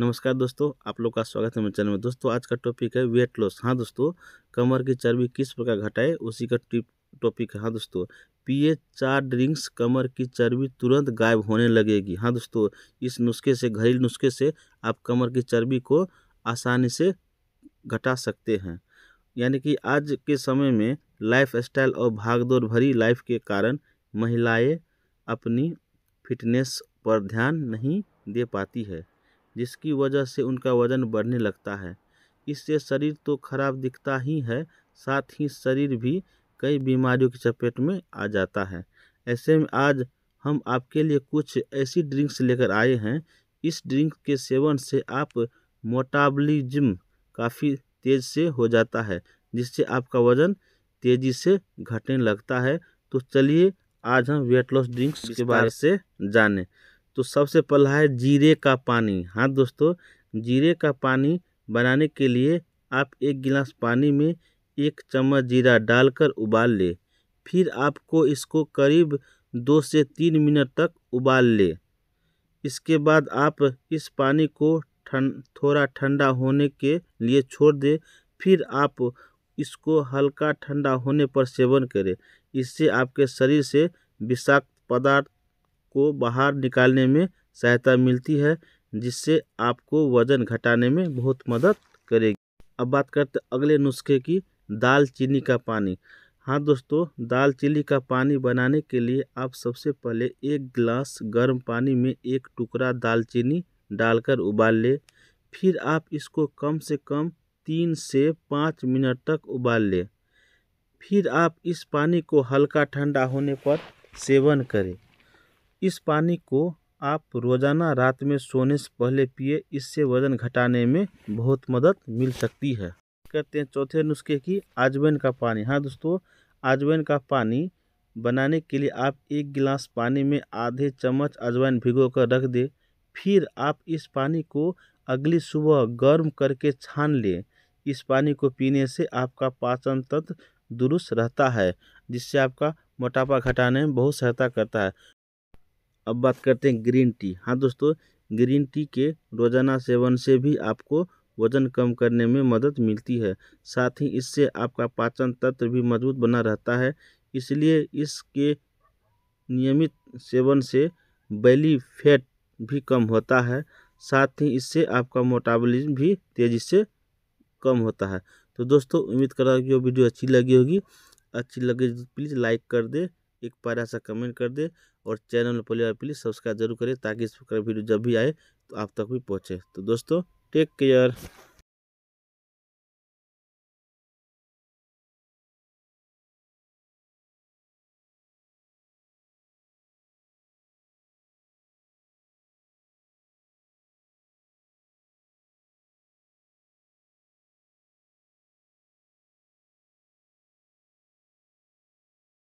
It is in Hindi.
नमस्कार दोस्तों आप लोग का स्वागत है मेरे चैनल में दोस्तों आज का टॉपिक है वेट लॉस हाँ दोस्तों कमर की चर्बी किस प्रकार घटाए उसी का टिप टॉपिक है हाँ दोस्तों पिए चार ड्रिंक्स कमर की चर्बी तुरंत गायब होने लगेगी हाँ दोस्तों इस नुस्खे से घरेलू नुस्खे से आप कमर की चर्बी को आसानी से घटा सकते हैं यानी कि आज के समय में लाइफ स्टाइल और भागदौड़ भरी लाइफ के कारण महिलाएं अपनी फिटनेस पर ध्यान नहीं दे पाती है जिसकी वजह से उनका वज़न बढ़ने लगता है इससे शरीर तो खराब दिखता ही है साथ ही शरीर भी कई बीमारियों की चपेट में आ जाता है ऐसे में आज हम आपके लिए कुछ ऐसी ड्रिंक्स लेकर आए हैं इस ड्रिंक के सेवन से आप मोटाबलिज्म काफ़ी तेज़ से हो जाता है जिससे आपका वज़न तेज़ी से घटने लगता है तो चलिए आज हम वेट लॉस ड्रिंक्स के बारे से जानें तो सबसे पहला है जीरे का पानी हाँ दोस्तों जीरे का पानी बनाने के लिए आप एक गिलास पानी में एक चम्मच जीरा डालकर उबाल ले फिर आपको इसको करीब दो से तीन मिनट तक उबाल ले इसके बाद आप इस पानी को थोड़ा ठंडा होने के लिए छोड़ दे फिर आप इसको हल्का ठंडा होने पर सेवन करें इससे आपके शरीर से विषाक्त पदार्थ को बाहर निकालने में सहायता मिलती है जिससे आपको वज़न घटाने में बहुत मदद करेगी अब बात करते अगले नुस्खे की दालचीनी का पानी हाँ दोस्तों दालचीनी का पानी बनाने के लिए आप सबसे पहले एक गिलास गर्म पानी में एक टुकड़ा दालचीनी डालकर उबाल लें फिर आप इसको कम से कम तीन से पाँच मिनट तक उबाल लें फिर आप इस पानी को हल्का ठंडा होने पर सेवन करें इस पानी को आप रोज़ाना रात में सोने से पहले पिए इससे वज़न घटाने में बहुत मदद मिल सकती है कहते हैं चौथे नुस्खे की आजवैन का पानी हाँ दोस्तों आजवैन का पानी बनाने के लिए आप एक गिलास पानी में आधे चम्मच अजवाइन भिगो कर रख दे फिर आप इस पानी को अगली सुबह गर्म करके छान लें इस पानी को पीने से आपका पाचन तंत्र दुरुस्त रहता है जिससे आपका मोटापा घटाने में बहुत सहायता करता है अब बात करते हैं ग्रीन टी हाँ दोस्तों ग्रीन टी के रोज़ाना सेवन से भी आपको वज़न कम करने में मदद मिलती है साथ ही इससे आपका पाचन तत्व भी मजबूत बना रहता है इसलिए इसके नियमित सेवन से बैली फैट भी कम होता है साथ ही इससे आपका मोटाबलिज्म भी तेज़ी से कम होता है तो दोस्तों उम्मीद कर रहा हूँ कि वो वीडियो अच्छी लगी होगी अच्छी लगे तो प्लीज़ लाइक कर दे एक प्यारा सा कमेंट कर दे और चैनल पहली बार प्लीज़ सब्सक्राइब जरूर करें ताकि इस प्रकार वीडियो जब भी आए तो आप तक भी पहुँचे तो दोस्तों टेक केयर